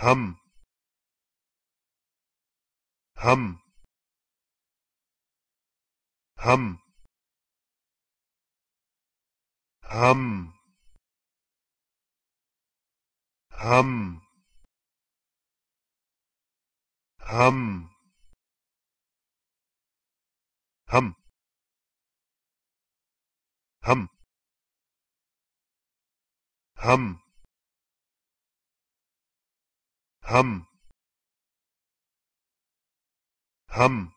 hum hum hum hum hum hum hum hum hum hum